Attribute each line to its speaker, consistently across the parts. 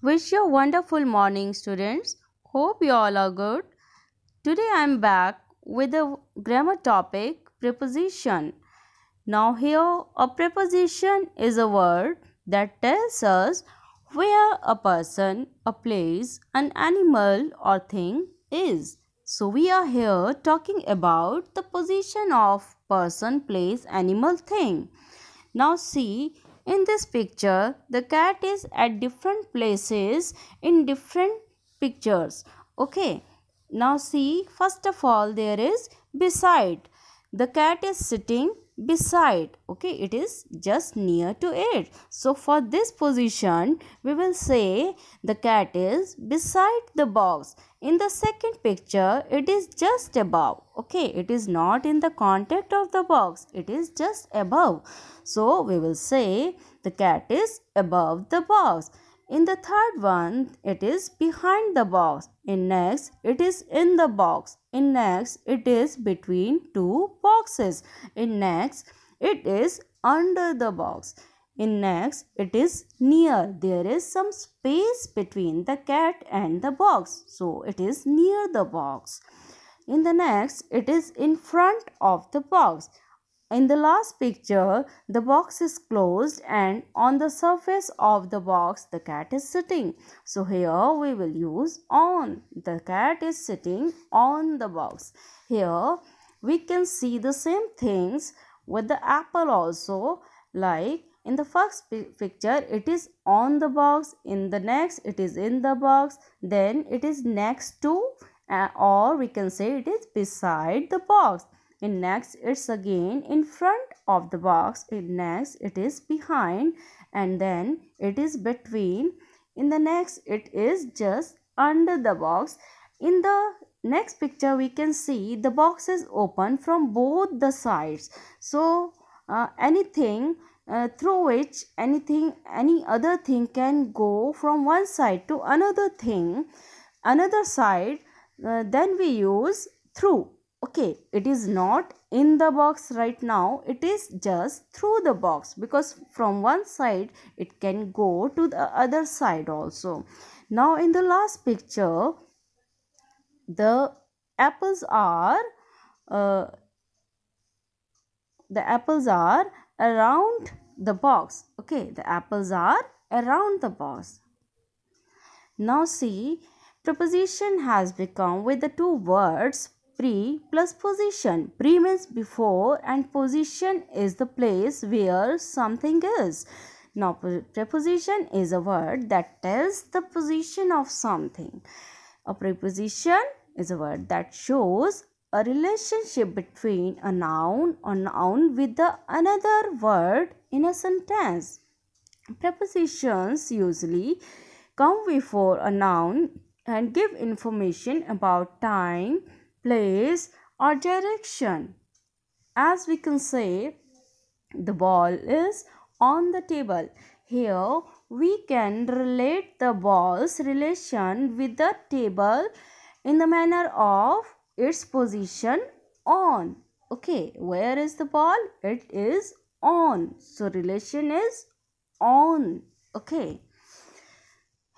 Speaker 1: Wish you a wonderful morning, students. Hope you all are good. Today I am back with a grammar topic preposition. Now, here a preposition is a word that tells us where a person, a place, an animal, or thing is. So, we are here talking about the position of person, place, animal, thing. Now, see in this picture, the cat is at different places in different pictures. Okay. Now see, first of all, there is beside. The cat is sitting beside okay it is just near to it so for this position we will say the cat is beside the box in the second picture it is just above okay it is not in the contact of the box it is just above so we will say the cat is above the box in the third one, it is behind the box. In next, it is in the box. In next, it is between two boxes. In next, it is under the box. In next, it is near. There is some space between the cat and the box. So, it is near the box. In the next, it is in front of the box. In the last picture, the box is closed and on the surface of the box, the cat is sitting. So here we will use on. The cat is sitting on the box. Here we can see the same things with the apple also like in the first picture it is on the box in the next it is in the box then it is next to uh, or we can say it is beside the box in next it's again in front of the box in next it is behind and then it is between in the next it is just under the box in the next picture we can see the box is open from both the sides so uh, anything uh, through which anything any other thing can go from one side to another thing another side uh, then we use through okay it is not in the box right now it is just through the box because from one side it can go to the other side also now in the last picture the apples are uh, the apples are around the box okay the apples are around the box now see preposition has become with the two words pre plus position. Pre means before and position is the place where something is. Now preposition is a word that tells the position of something. A preposition is a word that shows a relationship between a noun or noun with the another word in a sentence. Prepositions usually come before a noun and give information about time, place or direction. As we can say, the ball is on the table. Here, we can relate the ball's relation with the table in the manner of its position on. Okay, where is the ball? It is on. So, relation is on. Okay.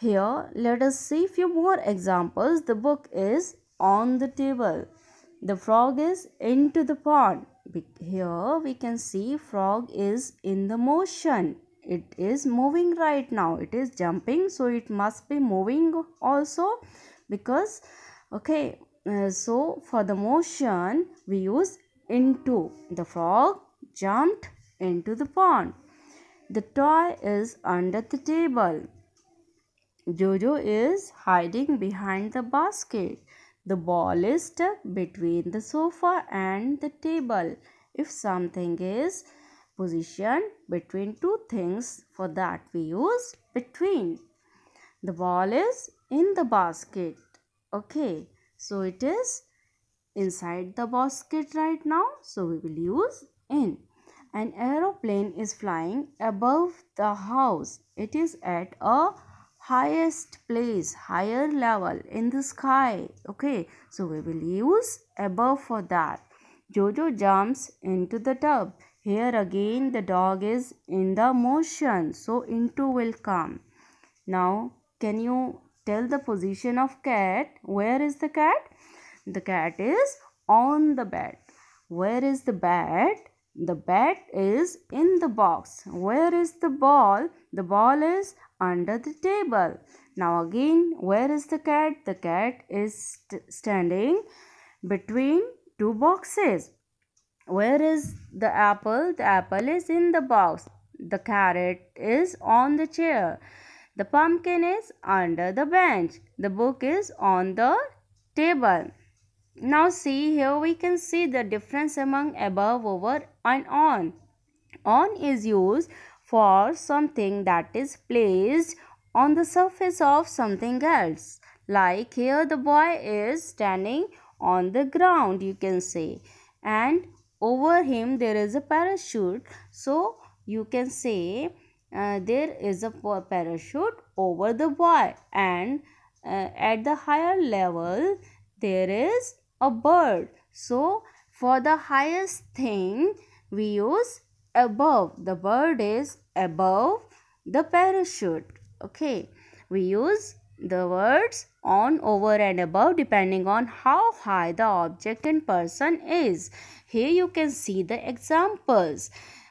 Speaker 1: Here, let us see few more examples. The book is on the table. The frog is into the pond. Here we can see frog is in the motion. It is moving right now. It is jumping so it must be moving also because okay uh, so for the motion we use into. The frog jumped into the pond. The toy is under the table. Jojo is hiding behind the basket. The ball is stuck between the sofa and the table. If something is positioned between two things, for that we use between. The ball is in the basket. Okay, so it is inside the basket right now. So we will use in. An aeroplane is flying above the house. It is at a highest place higher level in the sky okay so we will use above for that jojo jumps into the tub here again the dog is in the motion so into will come now can you tell the position of cat where is the cat the cat is on the bed where is the bed the bat is in the box. Where is the ball? The ball is under the table. Now again, where is the cat? The cat is st standing between two boxes. Where is the apple? The apple is in the box. The carrot is on the chair. The pumpkin is under the bench. The book is on the table now see here we can see the difference among above over and on on is used for something that is placed on the surface of something else like here the boy is standing on the ground you can say and over him there is a parachute so you can say uh, there is a parachute over the boy and uh, at the higher level there is a bird. So, for the highest thing, we use above. The bird is above the parachute. Okay. We use the words on, over and above depending on how high the object and person is. Here you can see the examples.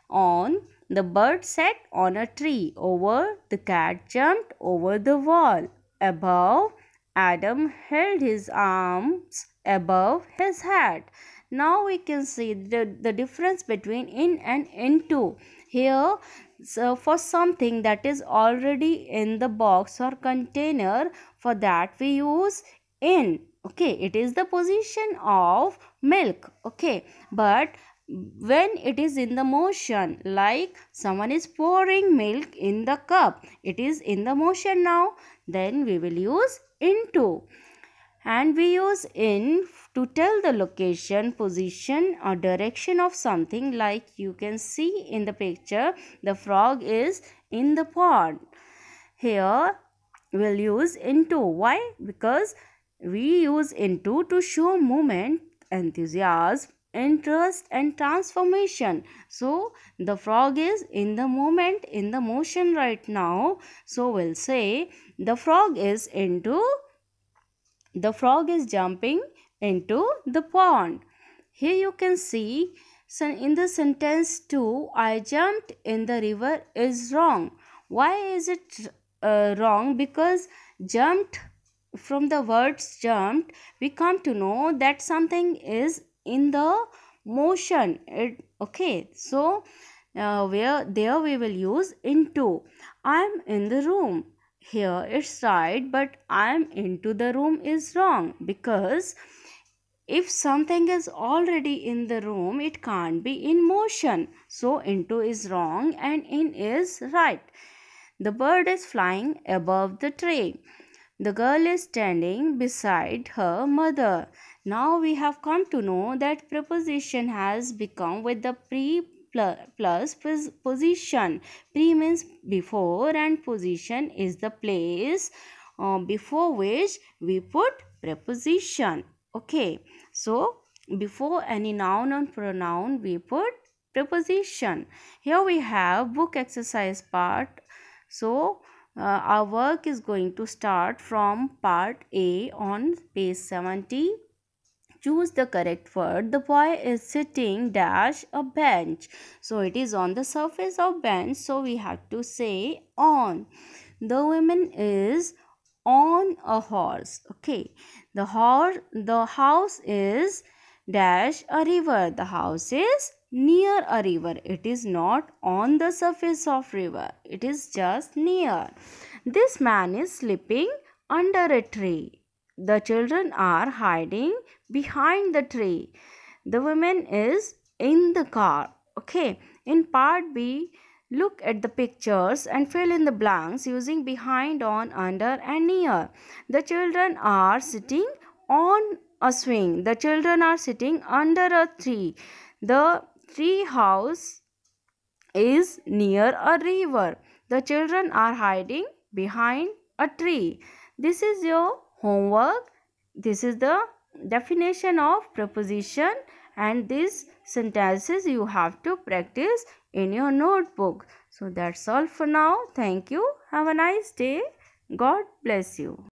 Speaker 1: On, the bird sat on a tree. Over, the cat jumped over the wall. Above, Adam held his arms above his head. Now we can see the, the difference between in and into. Here, so uh, for something that is already in the box or container, for that we use in. Okay, it is the position of milk. Okay, but when it is in the motion like someone is pouring milk in the cup it is in the motion now then we will use into and we use in to tell the location, position or direction of something like you can see in the picture the frog is in the pond. Here we'll use into. Why? Because we use into to show movement, enthusiasm, interest and transformation so the frog is in the moment in the motion right now so we'll say the frog is into the frog is jumping into the pond. Here you can see so in the sentence 2, I jumped in the river is wrong. Why is it uh, wrong? Because jumped from the words jumped, we come to know that something is in the motion. It, okay, so uh, where there we will use into. I am in the room here it's right but i am into the room is wrong because if something is already in the room it can't be in motion so into is wrong and in is right the bird is flying above the tree. the girl is standing beside her mother now we have come to know that preposition has become with the pre plus position. Pre means before and position is the place uh, before which we put preposition. Okay. So, before any noun or pronoun we put preposition. Here we have book exercise part. So, uh, our work is going to start from part A on page 70 choose the correct word the boy is sitting dash a bench so it is on the surface of bench so we have to say on the woman is on a horse okay the horse the house is dash a river the house is near a river it is not on the surface of river it is just near this man is sleeping under a tree the children are hiding behind the tree. The woman is in the car. Okay. In part B, look at the pictures and fill in the blanks using behind, on, under and near. The children are sitting on a swing. The children are sitting under a tree. The tree house is near a river. The children are hiding behind a tree. This is your homework. This is the definition of preposition and these sentences you have to practice in your notebook. So that's all for now. Thank you. Have a nice day. God bless you.